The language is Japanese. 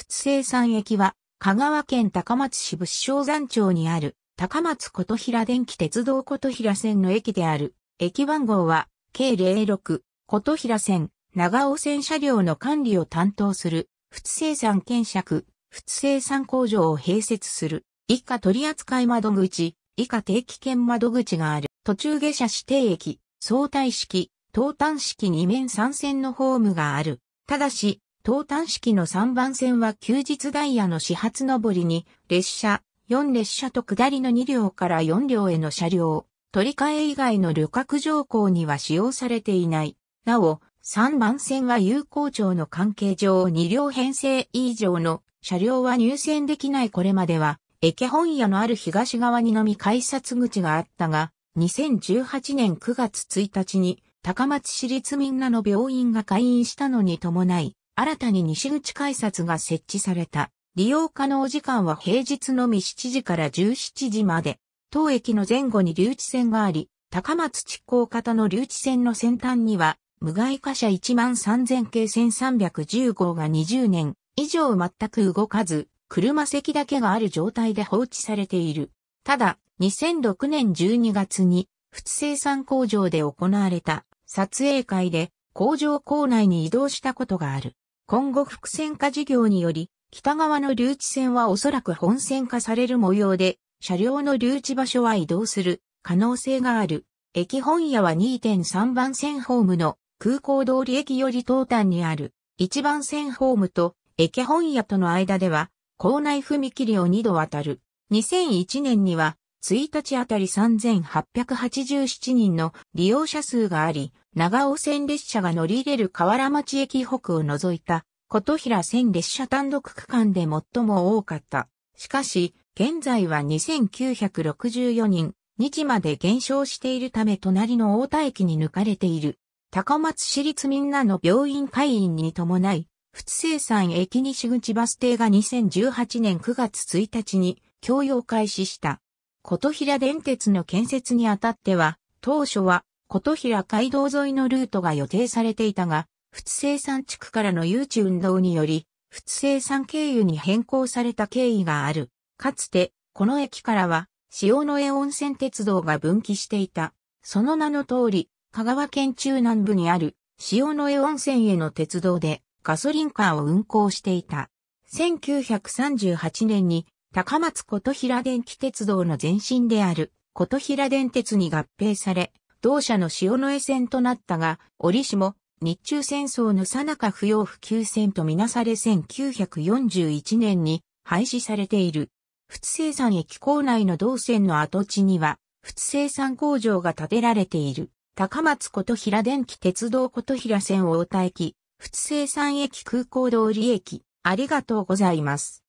仏生産駅は、香川県高松市仏生山町にある、高松琴平電気鉄道琴平線の駅である。駅番号は、K06、琴平線、長尾線車両の管理を担当する、仏生産検釈、仏生産工場を併設する、以下取扱窓口、以下定期券窓口がある、途中下車指定駅、相対式、東端式2面3線のホームがある。ただし、東端式の3番線は休日ダイヤの始発上りに、列車、4列車と下りの2両から4両への車両、取り替え以外の旅客乗降には使用されていない。なお、3番線は有効庁の関係上2両編成以上の車両は入線できないこれまでは、駅本屋のある東側にのみ改札口があったが、2018年9月1日に高松市立民なの病院が開院したのに伴い、新たに西口改札が設置された。利用可能時間は平日のみ7時から17時まで。当駅の前後に留置線があり、高松地港型の留置線の先端には、無害貨車13000系1310号が20年以上全く動かず、車席だけがある状態で放置されている。ただ、2006年12月に、通生産工場で行われた撮影会で工場構内に移動したことがある。今後伏線化事業により、北側の留置線はおそらく本線化される模様で、車両の留置場所は移動する可能性がある。駅本屋は2.3番線ホームの空港通り駅より東端にある1番線ホームと駅本屋との間では、校内踏切を2度渡る。2001年には1日あたり3887人の利用者数があり、長尾線列車が乗り入れる河原町駅北を除いた、琴平線列車単独区間で最も多かった。しかし、現在は2964人、日まで減少しているため隣の大田駅に抜かれている。高松市立みんなの病院会員に伴い、仏生産駅西口バス停が2018年9月1日に供用開始した。琴平電鉄の建設にあたっては、当初は琴平街道沿いのルートが予定されていたが、仏生産地区からの誘致運動により、仏生産経由に変更された経緯がある。かつて、この駅からは、塩の江温泉鉄道が分岐していた。その名の通り、香川県中南部にある塩の江温泉への鉄道でガソリンカーを運行していた。1938年に高松琴平電気鉄道の前身である琴平電鉄に合併され、同社の塩野江線となったが、折しも日中戦争の最中不要不急線とみなされ1941年に廃止されている。仏生産駅構内の同線の跡地には、仏生産工場が建てられている。高松琴平電気鉄道琴平線大田駅、仏生産駅空港通り駅、ありがとうございます。